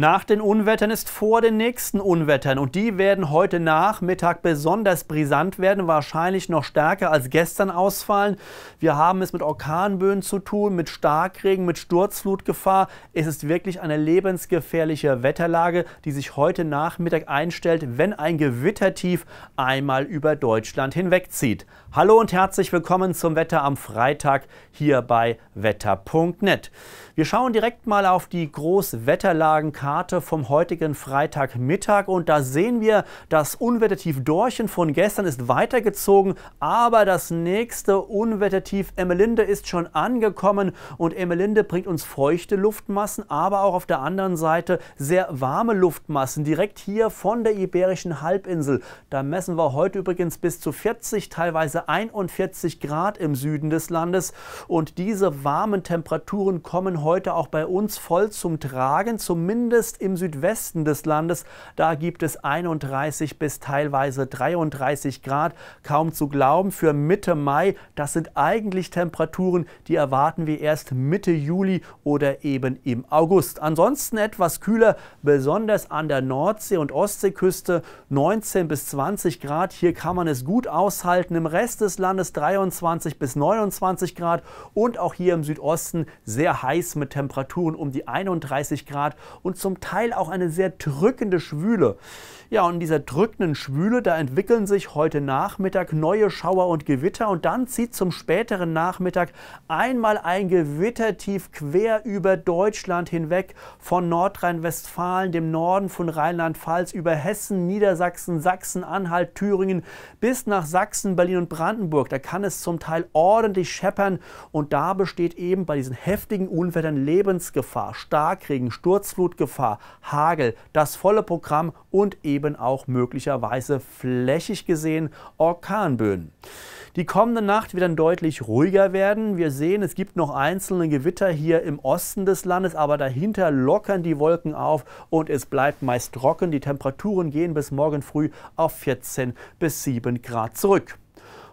Nach den Unwettern ist vor den nächsten Unwettern und die werden heute Nachmittag besonders brisant werden, wahrscheinlich noch stärker als gestern ausfallen. Wir haben es mit Orkanböen zu tun, mit Starkregen, mit Sturzflutgefahr. Es ist wirklich eine lebensgefährliche Wetterlage, die sich heute Nachmittag einstellt, wenn ein Gewittertief einmal über Deutschland hinwegzieht. Hallo und herzlich willkommen zum Wetter am Freitag hier bei wetter.net. Wir schauen direkt mal auf die Großwetterlagenkarte Karte vom heutigen Freitagmittag und da sehen wir, das Unwettertief Dorchen von gestern ist weitergezogen, aber das nächste Unwettertief Emmelinde ist schon angekommen und Emmelinde bringt uns feuchte Luftmassen, aber auch auf der anderen Seite sehr warme Luftmassen direkt hier von der Iberischen Halbinsel. Da messen wir heute übrigens bis zu 40, teilweise 41 Grad im Süden des Landes und diese warmen Temperaturen kommen heute auch bei uns voll zum Tragen, zumindest zumindest im Südwesten des Landes. Da gibt es 31 bis teilweise 33 Grad. Kaum zu glauben, für Mitte Mai, das sind eigentlich Temperaturen, die erwarten wir erst Mitte Juli oder eben im August. Ansonsten etwas kühler, besonders an der Nordsee und Ostseeküste 19 bis 20 Grad. Hier kann man es gut aushalten. Im Rest des Landes 23 bis 29 Grad und auch hier im Südosten sehr heiß mit Temperaturen um die 31 Grad und zum Teil auch eine sehr drückende Schwüle. Ja, und in dieser drückenden Schwüle, da entwickeln sich heute Nachmittag neue Schauer und Gewitter und dann zieht zum späteren Nachmittag einmal ein Gewittertief quer über Deutschland hinweg von Nordrhein-Westfalen, dem Norden von Rheinland-Pfalz über Hessen, Niedersachsen, Sachsen-Anhalt, Thüringen bis nach Sachsen, Berlin und Brandenburg. Da kann es zum Teil ordentlich scheppern und da besteht eben bei diesen heftigen Unwettern Lebensgefahr, Starkregen, Sturzflutgefahr Sturmgefahr, Hagel, das volle Programm und eben auch möglicherweise flächig gesehen Orkanböen. Die kommende Nacht wird dann deutlich ruhiger werden. Wir sehen, es gibt noch einzelne Gewitter hier im Osten des Landes, aber dahinter lockern die Wolken auf und es bleibt meist trocken. Die Temperaturen gehen bis morgen früh auf 14 bis 7 Grad zurück.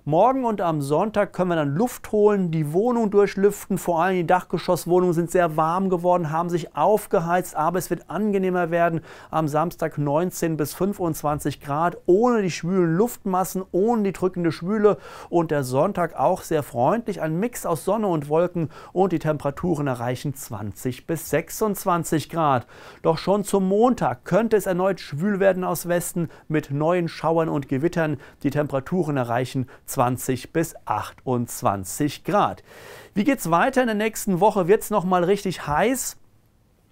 Morgen und am Sonntag können wir dann Luft holen, die Wohnung durchlüften. Vor allem die Dachgeschosswohnungen sind sehr warm geworden, haben sich aufgeheizt, aber es wird angenehmer werden. Am Samstag 19 bis 25 Grad, ohne die schwülen Luftmassen, ohne die drückende Schwüle. Und der Sonntag auch sehr freundlich, ein Mix aus Sonne und Wolken und die Temperaturen erreichen 20 bis 26 Grad. Doch schon zum Montag könnte es erneut schwül werden aus Westen mit neuen Schauern und Gewittern. Die Temperaturen erreichen 20 20 bis 28 Grad. Wie geht es weiter in der nächsten Woche? Wird es nochmal richtig heiß?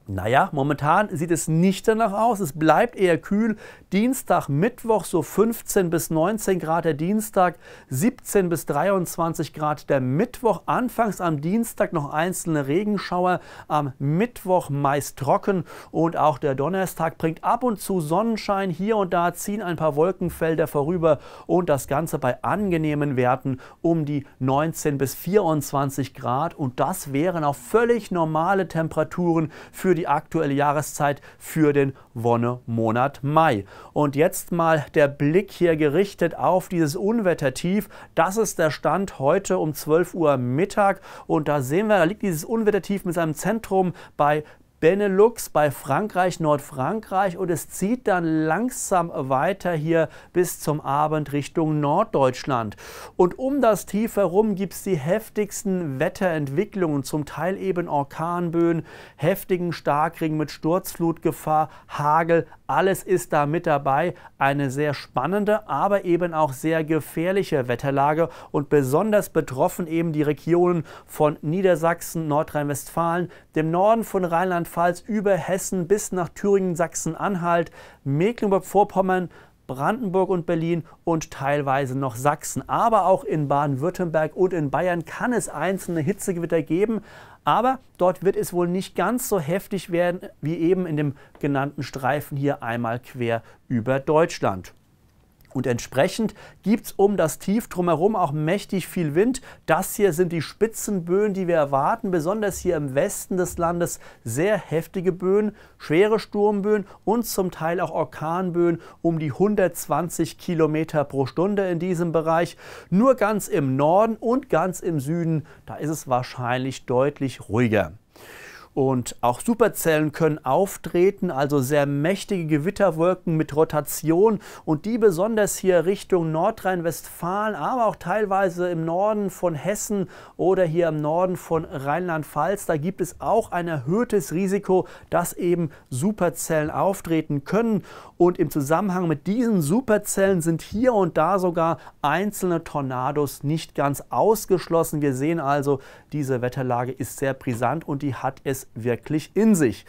Naja, momentan sieht es nicht danach aus. Es bleibt eher kühl. Dienstag, Mittwoch so 15 bis 19 Grad der Dienstag, 17 bis 23 Grad der Mittwoch. Anfangs am Dienstag noch einzelne Regenschauer, am Mittwoch meist trocken und auch der Donnerstag bringt ab und zu Sonnenschein. Hier und da ziehen ein paar Wolkenfelder vorüber und das Ganze bei angenehmen Werten um die 19 bis 24 Grad. Und das wären auch völlig normale Temperaturen für für die aktuelle Jahreszeit für den Wonnemonat Mai. Und jetzt mal der Blick hier gerichtet auf dieses Unwettertief. Das ist der Stand heute um 12 Uhr Mittag und da sehen wir, da liegt dieses Unwettertief mit seinem Zentrum bei Benelux bei Frankreich, Nordfrankreich und es zieht dann langsam weiter hier bis zum Abend Richtung Norddeutschland. Und um das Tief herum gibt es die heftigsten Wetterentwicklungen, zum Teil eben Orkanböen, heftigen Starkring mit Sturzflutgefahr, Hagel, alles ist da mit dabei. Eine sehr spannende, aber eben auch sehr gefährliche Wetterlage und besonders betroffen eben die Regionen von Niedersachsen, Nordrhein-Westfalen, dem Norden von Rheinland-Pfalz, Rheinland-Pfalz über Hessen bis nach Thüringen, Sachsen-Anhalt, Mecklenburg-Vorpommern, Brandenburg und Berlin und teilweise noch Sachsen. Aber auch in Baden-Württemberg und in Bayern kann es einzelne Hitzegewitter geben. Aber dort wird es wohl nicht ganz so heftig werden wie eben in dem genannten Streifen hier einmal quer über Deutschland. Und entsprechend gibt es um das Tief drumherum auch mächtig viel Wind. Das hier sind die Spitzenböen, die wir erwarten, besonders hier im Westen des Landes sehr heftige Böen, schwere Sturmböen und zum Teil auch Orkanböen um die 120 Kilometer pro Stunde in diesem Bereich. Nur ganz im Norden und ganz im Süden, da ist es wahrscheinlich deutlich ruhiger. Und auch Superzellen können auftreten, also sehr mächtige Gewitterwolken mit Rotation und die besonders hier Richtung Nordrhein-Westfalen, aber auch teilweise im Norden von Hessen oder hier im Norden von Rheinland-Pfalz. Da gibt es auch ein erhöhtes Risiko, dass eben Superzellen auftreten können. Und im Zusammenhang mit diesen Superzellen sind hier und da sogar einzelne Tornados nicht ganz ausgeschlossen. Wir sehen also, diese Wetterlage ist sehr brisant und die hat es es wirklich in sich?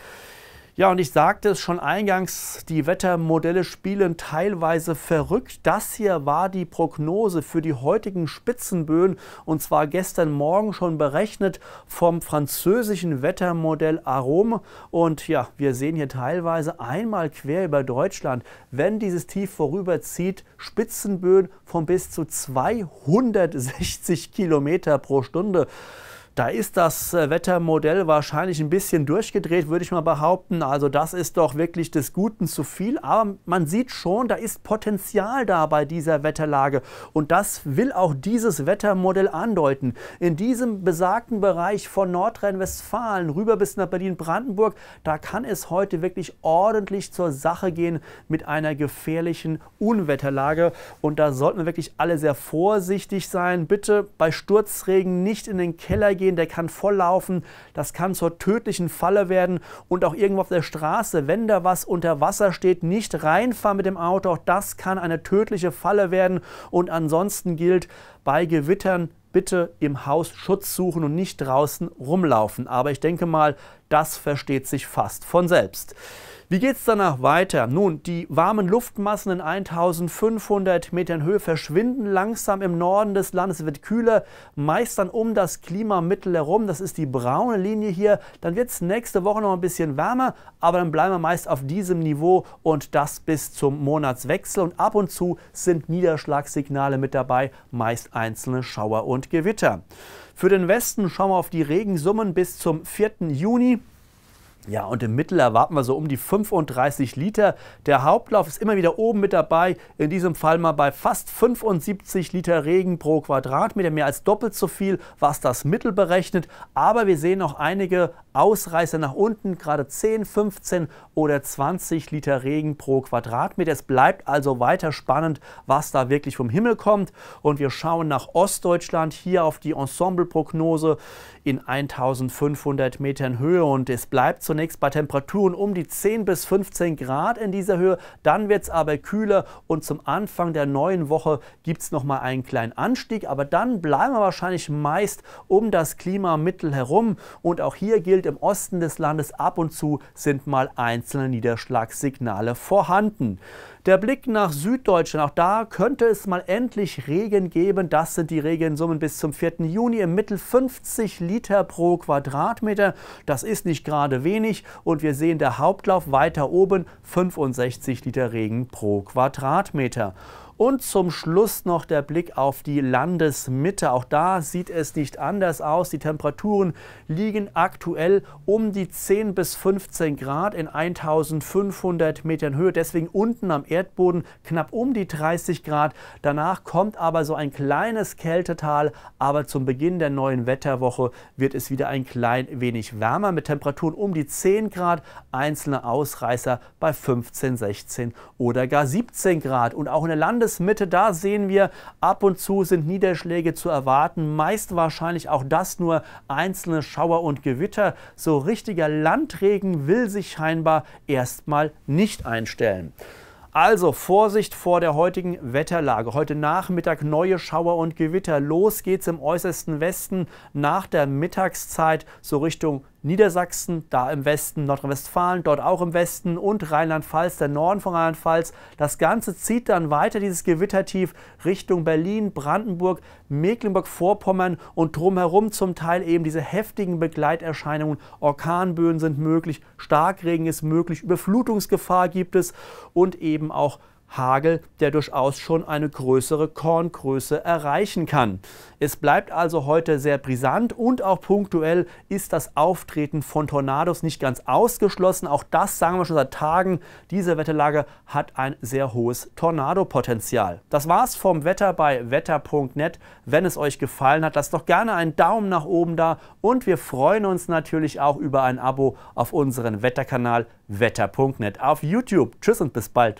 Ja, und ich sagte es schon eingangs, die Wettermodelle spielen teilweise verrückt. Das hier war die Prognose für die heutigen Spitzenböen und zwar gestern Morgen schon berechnet vom französischen Wettermodell Arome. Und ja, wir sehen hier teilweise einmal quer über Deutschland, wenn dieses Tief vorüberzieht, Spitzenböen von bis zu 260 Kilometer pro Stunde. Da ist das äh, Wettermodell wahrscheinlich ein bisschen durchgedreht, würde ich mal behaupten. Also das ist doch wirklich des Guten zu viel. Aber man sieht schon, da ist Potenzial da bei dieser Wetterlage. Und das will auch dieses Wettermodell andeuten. In diesem besagten Bereich von Nordrhein-Westfalen rüber bis nach Berlin-Brandenburg, da kann es heute wirklich ordentlich zur Sache gehen mit einer gefährlichen Unwetterlage. Und da sollten wir wirklich alle sehr vorsichtig sein. Bitte bei Sturzregen nicht in den Keller gehen gehen, der kann volllaufen, das kann zur tödlichen Falle werden und auch irgendwo auf der Straße, wenn da was unter Wasser steht, nicht reinfahren mit dem Auto, auch das kann eine tödliche Falle werden und ansonsten gilt bei Gewittern bitte im Haus Schutz suchen und nicht draußen rumlaufen. Aber ich denke mal, das versteht sich fast von selbst. Wie geht es danach weiter? Nun, die warmen Luftmassen in 1500 Metern Höhe verschwinden langsam im Norden des Landes. Es wird kühler, meist dann um das Klimamittel herum. Das ist die braune Linie hier. Dann wird es nächste Woche noch ein bisschen wärmer, aber dann bleiben wir meist auf diesem Niveau und das bis zum Monatswechsel. Und ab und zu sind Niederschlagssignale mit dabei, meist einzelne Schauer und Gewitter. Für den Westen schauen wir auf die Regensummen bis zum 4. Juni. Ja, und im Mittel erwarten wir so um die 35 Liter. Der Hauptlauf ist immer wieder oben mit dabei. In diesem Fall mal bei fast 75 Liter Regen pro Quadratmeter. Mehr als doppelt so viel, was das Mittel berechnet. Aber wir sehen noch einige Ausreißer nach unten, gerade 10, 15 oder 20 Liter Regen pro Quadratmeter. Es bleibt also weiter spannend, was da wirklich vom Himmel kommt. Und wir schauen nach Ostdeutschland hier auf die Ensembleprognose in 1500 Metern Höhe. Und es bleibt zunächst bei Temperaturen um die 10 bis 15 Grad in dieser Höhe. Dann wird es aber kühler und zum Anfang der neuen Woche gibt es nochmal einen kleinen Anstieg. Aber dann bleiben wir wahrscheinlich meist um das Klimamittel herum. Und auch hier gilt, gilt im Osten des Landes ab und zu sind mal einzelne Niederschlagssignale vorhanden. Der Blick nach Süddeutschland, auch da könnte es mal endlich Regen geben. Das sind die Regensummen bis zum 4. Juni im Mittel 50 Liter pro Quadratmeter. Das ist nicht gerade wenig und wir sehen der Hauptlauf weiter oben 65 Liter Regen pro Quadratmeter. Und zum Schluss noch der Blick auf die Landesmitte. Auch da sieht es nicht anders aus. Die Temperaturen liegen aktuell um die 10 bis 15 Grad in 1500 Metern Höhe. Deswegen unten am Erdboden knapp um die 30 Grad. Danach kommt aber so ein kleines Kältetal. Aber zum Beginn der neuen Wetterwoche wird es wieder ein klein wenig wärmer mit Temperaturen um die 10 Grad. Einzelne Ausreißer bei 15, 16 oder gar 17 Grad. Und auch in der Landesmitte Landesmitte, da sehen wir, ab und zu sind Niederschläge zu erwarten. Meist wahrscheinlich auch das nur einzelne Schauer und Gewitter. So richtiger Landregen will sich scheinbar erstmal nicht einstellen. Also Vorsicht vor der heutigen Wetterlage. Heute Nachmittag neue Schauer und Gewitter. Los geht's im äußersten Westen nach der Mittagszeit so Richtung Niedersachsen, da im Westen, Nordrhein-Westfalen, dort auch im Westen und Rheinland-Pfalz, der Norden von Rheinland-Pfalz. Das Ganze zieht dann weiter, dieses Gewittertief, Richtung Berlin, Brandenburg, Mecklenburg-Vorpommern und drumherum zum Teil eben diese heftigen Begleiterscheinungen. Orkanböen sind möglich, Starkregen ist möglich, Überflutungsgefahr gibt es und eben auch Hagel, der durchaus schon eine größere Korngröße erreichen kann. Es bleibt also heute sehr brisant und auch punktuell ist das Auftreten von Tornados nicht ganz ausgeschlossen. Auch das sagen wir schon seit Tagen. Diese Wetterlage hat ein sehr hohes Tornadopotenzial. Das war's vom Wetter bei wetter.net. Wenn es euch gefallen hat, lasst doch gerne einen Daumen nach oben da und wir freuen uns natürlich auch über ein Abo auf unseren Wetterkanal wetter.net auf YouTube. Tschüss und bis bald.